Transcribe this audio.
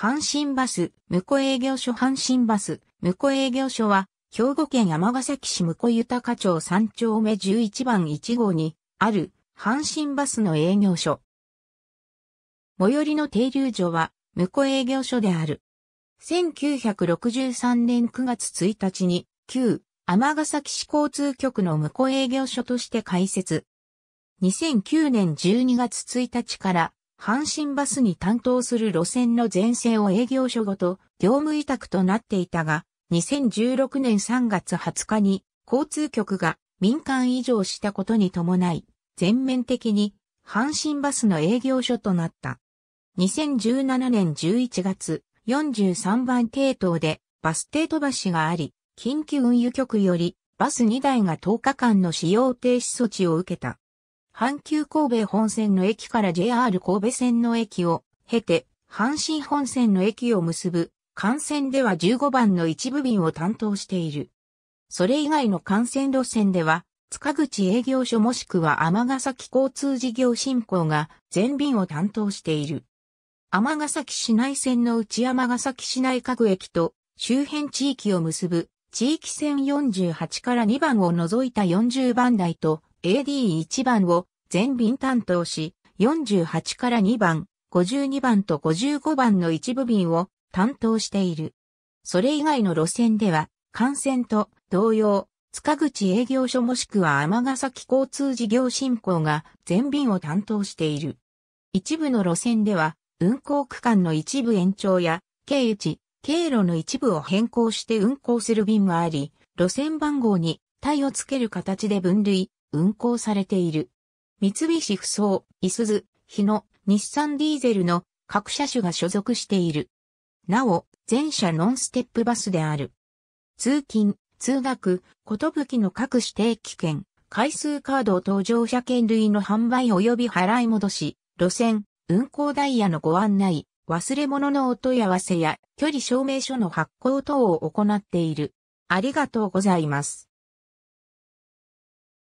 阪神バス、向営業所阪神バス、向営業所は、兵庫県尼崎市向豊町3丁目11番1号に、ある、阪神バスの営業所。最寄りの停留所は、向営業所である。1963年9月1日に、旧、尼崎市交通局の向営業所として開設。2009年12月1日から、阪神バスに担当する路線の全線を営業所ごと業務委託となっていたが、2016年3月20日に交通局が民間移譲したことに伴い、全面的に阪神バスの営業所となった。2017年11月、43番系統でバス停飛ばしがあり、近畿運輸局よりバス2台が10日間の使用停止措置を受けた。阪急神戸本線の駅から JR 神戸線の駅を経て、阪神本線の駅を結ぶ、幹線では15番の一部便を担当している。それ以外の幹線路線では、塚口営業所もしくは尼崎交通事業振興が全便を担当している。尼崎市内線の内尼崎市内各駅と周辺地域を結ぶ地域線48から2番を除いた40番台と AD1 番を全便担当し、48から2番、52番と55番の一部便を担当している。それ以外の路線では、幹線と同様、塚口営業所もしくは天崎交通事業振興が全便を担当している。一部の路線では、運行区間の一部延長や、経由地、経路の一部を変更して運行する便があり、路線番号に体をつける形で分類、運行されている。三菱ふそう、いすず、日野、日産ディーゼルの各車種が所属している。なお、全車ノンステップバスである。通勤、通学、ことぶきの各指定期券、回数カード登乗車券類の販売及び払い戻し、路線、運行ダイヤのご案内、忘れ物のお問い合わせや距離証明書の発行等を行っている。ありがとうございます。